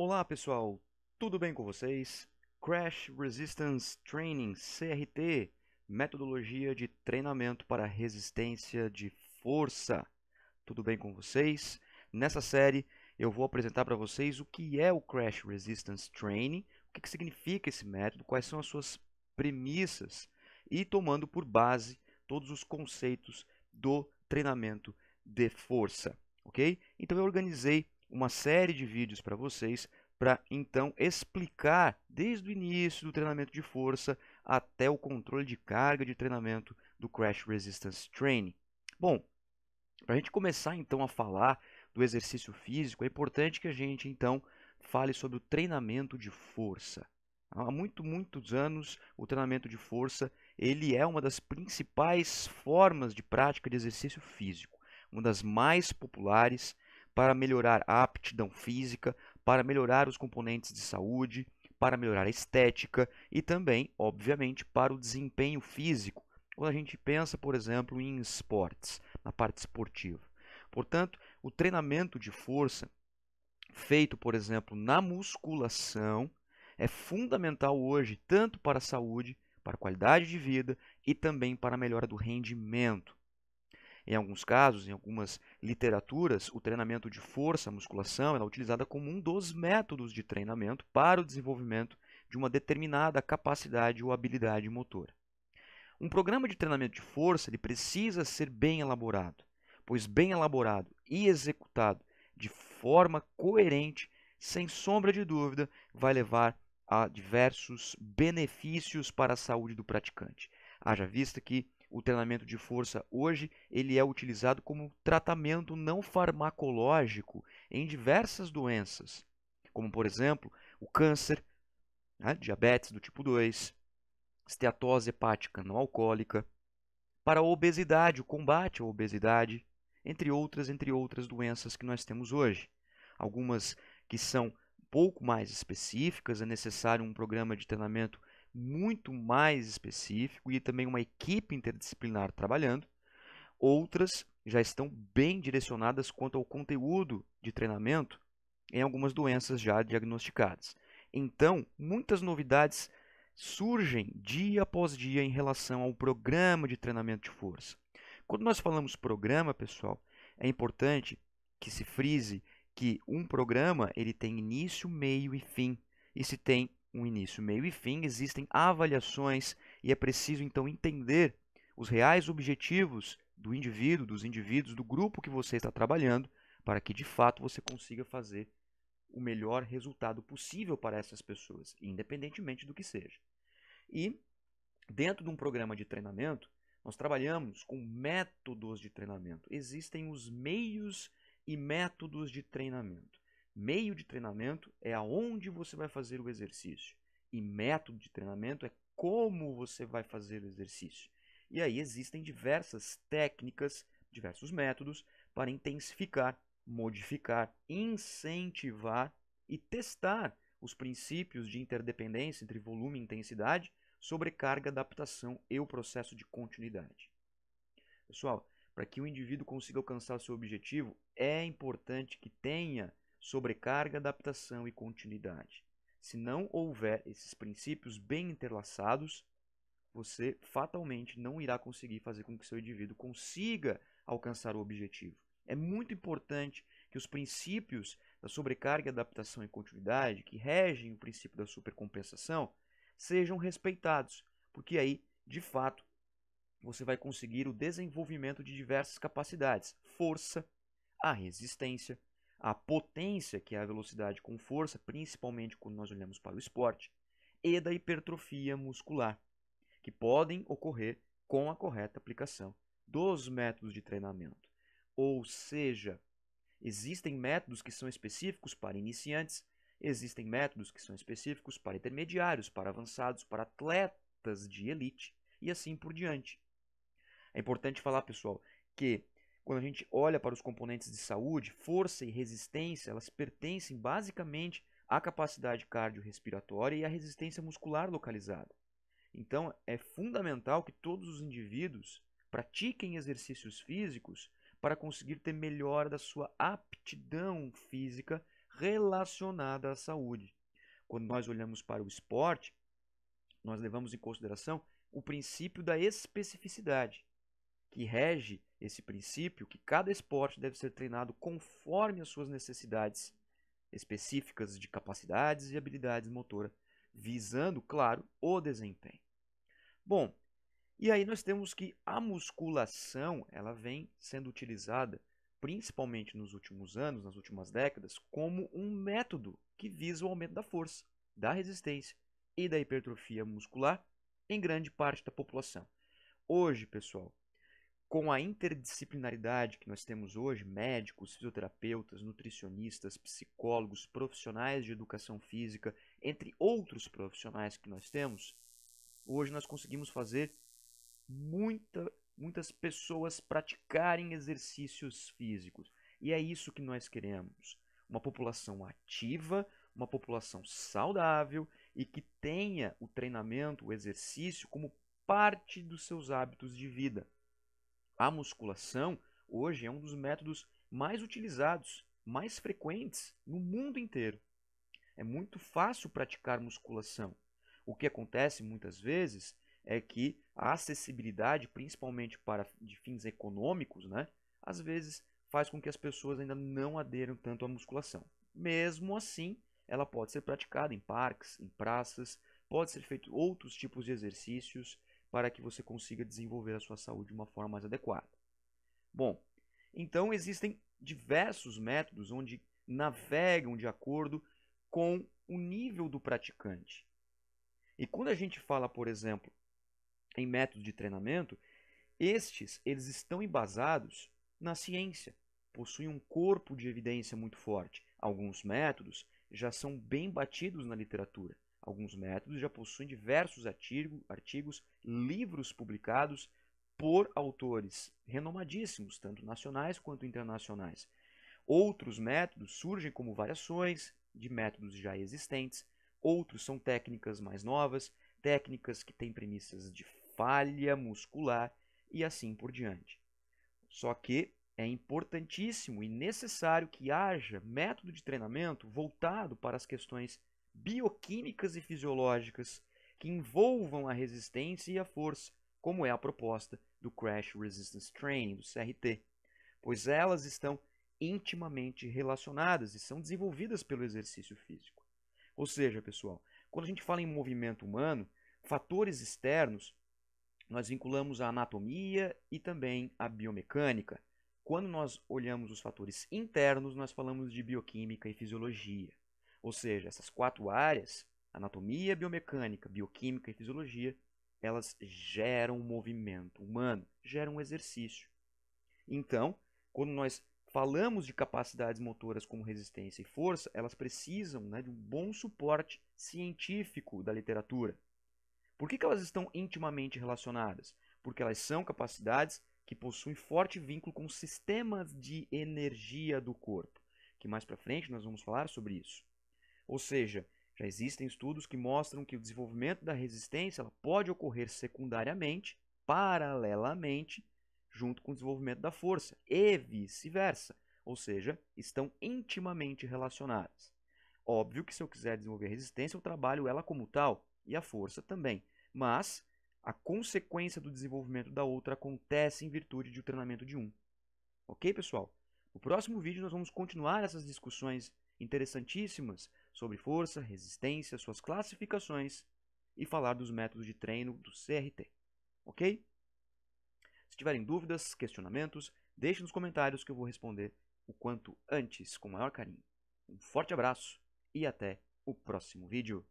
Olá pessoal, tudo bem com vocês? Crash Resistance Training CRT metodologia de treinamento para resistência de força. Tudo bem com vocês? Nessa série eu vou apresentar para vocês o que é o Crash Resistance Training, o que, que significa esse método, quais são as suas premissas e tomando por base todos os conceitos do treinamento de força, ok? Então eu organizei uma série de vídeos para vocês para então explicar desde o início do treinamento de força até o controle de carga de treinamento do Crash Resistance Training. Bom, para a gente começar então a falar do exercício físico, é importante que a gente então fale sobre o treinamento de força. Há muito, muitos anos, o treinamento de força ele é uma das principais formas de prática de exercício físico, uma das mais populares para melhorar a aptidão física, para melhorar os componentes de saúde, para melhorar a estética e também, obviamente, para o desempenho físico, quando a gente pensa, por exemplo, em esportes, na parte esportiva. Portanto, o treinamento de força feito, por exemplo, na musculação é fundamental hoje tanto para a saúde, para a qualidade de vida e também para a melhora do rendimento. Em alguns casos, em algumas literaturas, o treinamento de força, musculação, é utilizada como um dos métodos de treinamento para o desenvolvimento de uma determinada capacidade ou habilidade motora. Um programa de treinamento de força ele precisa ser bem elaborado, pois bem elaborado e executado de forma coerente, sem sombra de dúvida, vai levar a diversos benefícios para a saúde do praticante. Haja vista que o treinamento de força hoje ele é utilizado como tratamento não farmacológico em diversas doenças, como por exemplo o câncer, né, diabetes do tipo 2, esteatose hepática não alcoólica, para a obesidade, o combate à obesidade, entre outras, entre outras doenças que nós temos hoje. Algumas que são um pouco mais específicas, é necessário um programa de treinamento muito mais específico e também uma equipe interdisciplinar trabalhando. Outras já estão bem direcionadas quanto ao conteúdo de treinamento em algumas doenças já diagnosticadas. Então, muitas novidades surgem dia após dia em relação ao programa de treinamento de força. Quando nós falamos programa, pessoal, é importante que se frise que um programa ele tem início, meio e fim. E se tem um início, meio e fim, existem avaliações e é preciso então entender os reais objetivos do indivíduo, dos indivíduos, do grupo que você está trabalhando, para que de fato você consiga fazer o melhor resultado possível para essas pessoas, independentemente do que seja. E dentro de um programa de treinamento, nós trabalhamos com métodos de treinamento. Existem os meios e métodos de treinamento. Meio de treinamento é aonde você vai fazer o exercício. E método de treinamento é como você vai fazer o exercício. E aí existem diversas técnicas, diversos métodos para intensificar, modificar, incentivar e testar os princípios de interdependência entre volume e intensidade, sobrecarga, adaptação e o processo de continuidade. Pessoal, para que o indivíduo consiga alcançar seu objetivo, é importante que tenha sobrecarga, adaptação e continuidade. Se não houver esses princípios bem interlaçados, você fatalmente não irá conseguir fazer com que seu indivíduo consiga alcançar o objetivo. É muito importante que os princípios da sobrecarga, adaptação e continuidade, que regem o princípio da supercompensação, sejam respeitados, porque aí, de fato, você vai conseguir o desenvolvimento de diversas capacidades: força, a resistência, a potência, que é a velocidade com força, principalmente quando nós olhamos para o esporte, e da hipertrofia muscular, que podem ocorrer com a correta aplicação dos métodos de treinamento. Ou seja, existem métodos que são específicos para iniciantes, existem métodos que são específicos para intermediários, para avançados, para atletas de elite e assim por diante. É importante falar, pessoal, que quando a gente olha para os componentes de saúde, força e resistência, elas pertencem basicamente à capacidade cardiorrespiratória e à resistência muscular localizada. Então, é fundamental que todos os indivíduos pratiquem exercícios físicos para conseguir ter melhora da sua aptidão física relacionada à saúde. Quando nós olhamos para o esporte, nós levamos em consideração o princípio da especificidade, que rege esse princípio que cada esporte deve ser treinado conforme as suas necessidades específicas de capacidades e habilidades motoras, visando, claro, o desempenho. Bom, e aí nós temos que a musculação, ela vem sendo utilizada principalmente nos últimos anos, nas últimas décadas, como um método que visa o aumento da força, da resistência e da hipertrofia muscular em grande parte da população. Hoje, pessoal, com a interdisciplinaridade que nós temos hoje, médicos, fisioterapeutas, nutricionistas, psicólogos, profissionais de educação física, entre outros profissionais que nós temos, hoje nós conseguimos fazer muita, muitas pessoas praticarem exercícios físicos. E é isso que nós queremos. Uma população ativa, uma população saudável e que tenha o treinamento, o exercício como parte dos seus hábitos de vida. A musculação hoje é um dos métodos mais utilizados, mais frequentes no mundo inteiro. É muito fácil praticar musculação. O que acontece muitas vezes é que a acessibilidade, principalmente para de fins econômicos, né, às vezes faz com que as pessoas ainda não aderam tanto à musculação. Mesmo assim, ela pode ser praticada em parques, em praças, pode ser feito outros tipos de exercícios para que você consiga desenvolver a sua saúde de uma forma mais adequada. Bom, então existem diversos métodos onde navegam de acordo com o nível do praticante. E quando a gente fala, por exemplo, em métodos de treinamento, estes eles estão embasados na ciência, possuem um corpo de evidência muito forte. Alguns métodos já são bem batidos na literatura. Alguns métodos já possuem diversos artigo, artigos, livros publicados por autores renomadíssimos, tanto nacionais quanto internacionais. Outros métodos surgem como variações de métodos já existentes, outros são técnicas mais novas, técnicas que têm premissas de falha muscular e assim por diante. Só que é importantíssimo e necessário que haja método de treinamento voltado para as questões bioquímicas e fisiológicas que envolvam a resistência e a força, como é a proposta do Crash Resistance Training, do CRT, pois elas estão intimamente relacionadas e são desenvolvidas pelo exercício físico. Ou seja, pessoal, quando a gente fala em movimento humano, fatores externos nós vinculamos a anatomia e também a biomecânica. Quando nós olhamos os fatores internos, nós falamos de bioquímica e fisiologia. Ou seja, essas quatro áreas, anatomia, biomecânica, bioquímica e fisiologia, elas geram um movimento humano, geram um exercício. Então, quando nós falamos de capacidades motoras como resistência e força, elas precisam né, de um bom suporte científico da literatura. Por que, que elas estão intimamente relacionadas? Porque elas são capacidades que possuem forte vínculo com sistemas de energia do corpo, que mais para frente nós vamos falar sobre isso. Ou seja, já existem estudos que mostram que o desenvolvimento da resistência pode ocorrer secundariamente, paralelamente, junto com o desenvolvimento da força, e vice-versa, ou seja, estão intimamente relacionadas. Óbvio que se eu quiser desenvolver resistência, eu trabalho ela como tal, e a força também, mas a consequência do desenvolvimento da outra acontece em virtude do treinamento de um. Ok, pessoal? No próximo vídeo nós vamos continuar essas discussões interessantíssimas sobre força, resistência, suas classificações e falar dos métodos de treino do CRT, ok? Se tiverem dúvidas, questionamentos, deixe nos comentários que eu vou responder o quanto antes, com o maior carinho. Um forte abraço e até o próximo vídeo.